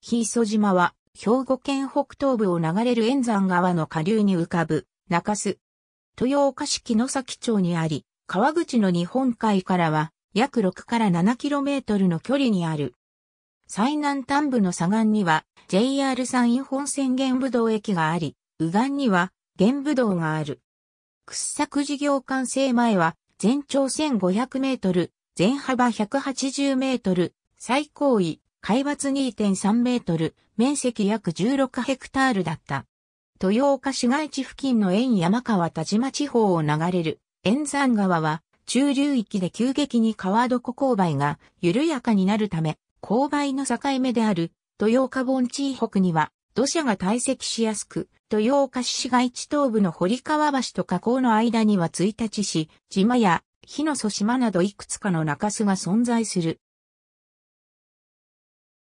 ヒいソ島は、兵庫県北東部を流れる円山川の下流に浮かぶ、中洲。豊岡市の崎町にあり、川口の日本海からは、約6から 7km の距離にある。最南端部の左岸には、JR 山陰本線玄武道駅があり、右岸には、玄武道がある。掘削事業完成前は、全長1500メートル、全幅180メートル、最高位海抜2.3メートル、面積約16ヘクタールだった。豊岡市街地付近の沿山川田島地方を流れる沿山川は中流域で急激に川床勾配が緩やかになるため、勾配の境目である豊岡盆地北には土砂が堆積しやすく、豊岡市市街地東部の堀川橋と河口の間には1日市、島や日の祖島などいくつかの中州が存在する。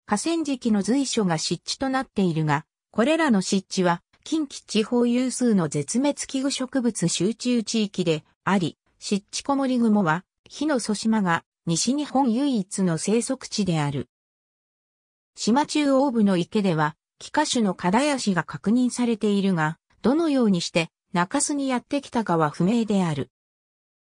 河川敷の随所が湿地となっているが、これらの湿地は近畿地方有数の絶滅危惧植物集中地域であり、湿地こもり雲は、火の蘇島が西日本唯一の生息地である。島中央部の池では、気化種のカダヤシが確認されているが、どのようにして中洲にやってきたかは不明である。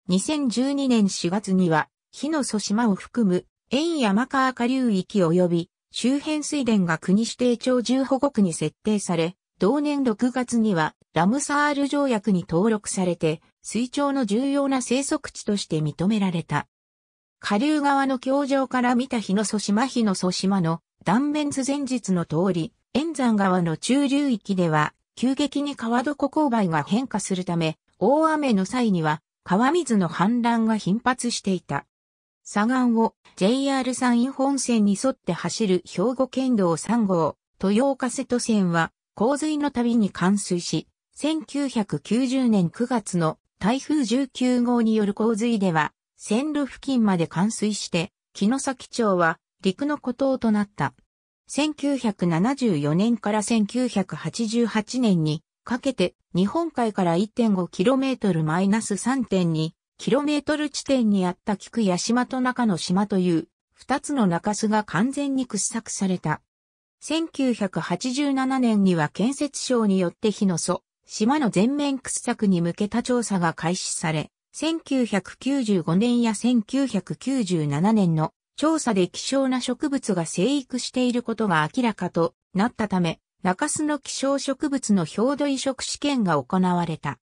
2012年4月には、火の蘇島を含む、遠山川下流域及び周辺水田が国指定鳥獣保護区に設定され、同年6月にはラムサール条約に登録されて、水鳥の重要な生息地として認められた。下流側の橋上から見た日の祖島日の祖島の断面図前日の通り、円山側の中流域では、急激に川床勾配が変化するため、大雨の際には、川水の氾濫が頻発していた。左岸を JR 山陰本線に沿って走る兵庫県道3号、豊岡瀬戸線は洪水の度に冠水し、1990年9月の台風19号による洪水では、線路付近まで冠水して、木の崎町は陸の孤島となった。1974年から1988年にかけて日本海から 1.5km-3.2 km 地点にあった菊屋島と中の島という二つの中州が完全に掘削された。1987年には建設省によって日の祖、島の全面掘削に向けた調査が開始され、1995年や1997年の調査で希少な植物が生育していることが明らかとなったため、中洲の希少植物の表土移植試験が行われた。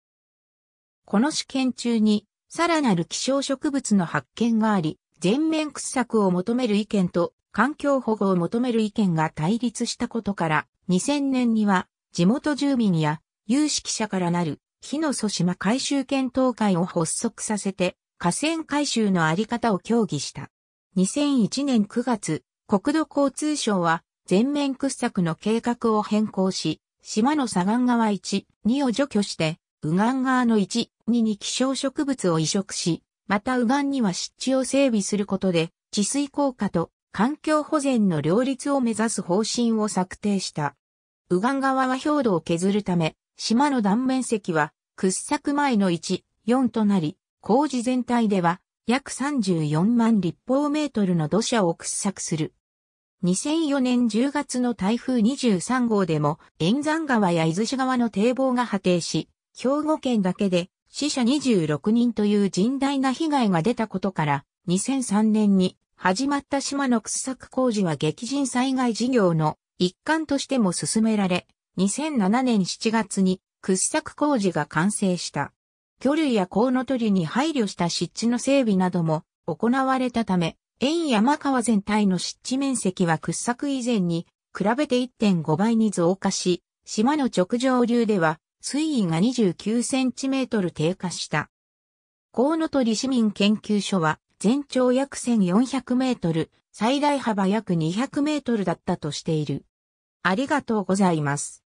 この試験中にさらなる希少植物の発見があり、全面掘削を求める意見と環境保護を求める意見が対立したことから、2000年には地元住民や有識者からなる火の祖島回収検討会を発足させて、河川回収のあり方を協議した。2001年9月、国土交通省は全面掘削の計画を変更し、島の左岸側1、2を除去して、ウガン側の1、2に希少植物を移植し、またウガンには湿地を整備することで、治水効果と環境保全の両立を目指す方針を策定した。ウガン側は氷土を削るため、島の断面積は掘削前の1、4となり、工事全体では約34万立方メートルの土砂を掘削する。2004年10月の台風23号でも、沿山川や伊豆市川の堤防が破堤し、兵庫県だけで死者26人という甚大な被害が出たことから、2003年に始まった島の掘削工事は激甚災害事業の一環としても進められ、2007年7月に掘削工事が完成した。魚類やコウノトリに配慮した湿地の整備なども行われたため、遠山川全体の湿地面積は掘削以前に比べて1.5倍に増加し、島の直上流では水位が29センチメートル低下した。河野鳥市民研究所は、全長約1400メートル、最大幅約200メートルだったとしている。ありがとうございます。